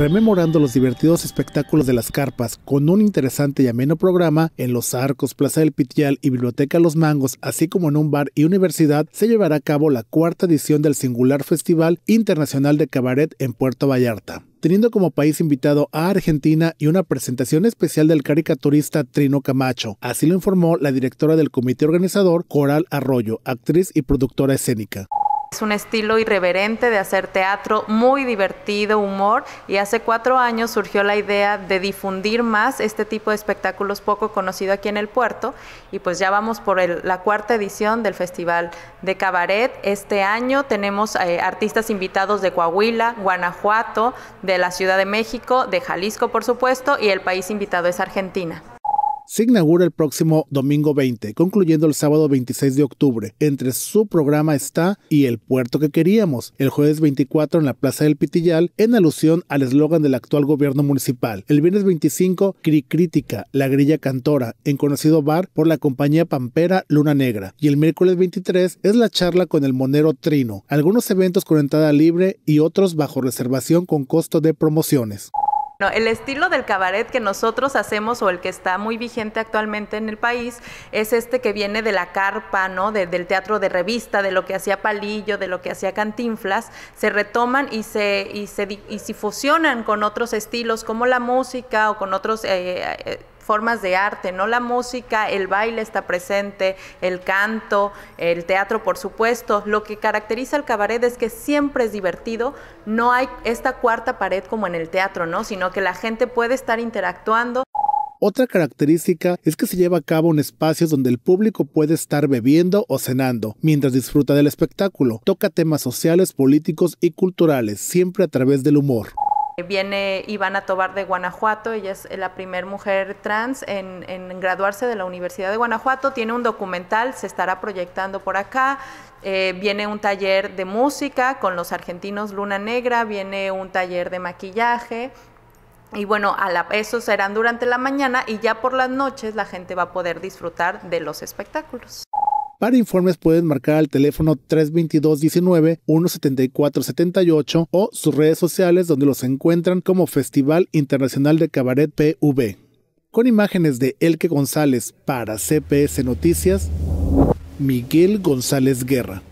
rememorando los divertidos espectáculos de las carpas con un interesante y ameno programa en Los Arcos, Plaza del Pitial y Biblioteca Los Mangos, así como en un bar y universidad, se llevará a cabo la cuarta edición del singular Festival Internacional de Cabaret en Puerto Vallarta teniendo como país invitado a Argentina y una presentación especial del caricaturista Trino Camacho. Así lo informó la directora del comité organizador, Coral Arroyo, actriz y productora escénica. Es un estilo irreverente de hacer teatro, muy divertido, humor, y hace cuatro años surgió la idea de difundir más este tipo de espectáculos poco conocido aquí en el puerto, y pues ya vamos por la cuarta edición del Festival de Cabaret. Este año tenemos eh, artistas invitados de Coahuila, Guanajuato, de la Ciudad de México, de Jalisco, por supuesto, y el país invitado es Argentina se inaugura el próximo domingo 20, concluyendo el sábado 26 de octubre. Entre su programa está Y el puerto que queríamos, el jueves 24 en la Plaza del Pitillal, en alusión al eslogan del actual gobierno municipal. El viernes 25, crítica La Grilla Cantora, en conocido bar por la compañía pampera Luna Negra. Y el miércoles 23 es la charla con el monero Trino. Algunos eventos con entrada libre y otros bajo reservación con costo de promociones. No, el estilo del cabaret que nosotros hacemos o el que está muy vigente actualmente en el país es este que viene de la carpa, ¿no? del teatro de revista, de lo que hacía Palillo, de lo que hacía Cantinflas, se retoman y se, y se, y se fusionan con otros estilos como la música o con otros eh, eh, formas de arte, ¿no? La música, el baile está presente, el canto, el teatro, por supuesto. Lo que caracteriza el cabaret es que siempre es divertido, no hay esta cuarta pared como en el teatro, ¿no? Sino que la gente puede estar interactuando. Otra característica es que se lleva a cabo en espacios donde el público puede estar bebiendo o cenando mientras disfruta del espectáculo. Toca temas sociales, políticos y culturales, siempre a través del humor. Eh, viene Ivana Tobar de Guanajuato, ella es la primer mujer trans en, graduarse de la Universidad de Guanajuato, tiene un documental, se estará proyectando por acá, eh, viene un taller de música con los argentinos Luna Negra, viene un taller de maquillaje. Y bueno, a la, esos serán durante la mañana y ya por las noches la gente va a poder disfrutar de los espectáculos. Para informes pueden marcar al teléfono 322-19-17478 o sus redes sociales donde los encuentran como Festival Internacional de Cabaret PV. Con imágenes de Elke González para CPS Noticias, Miguel González Guerra.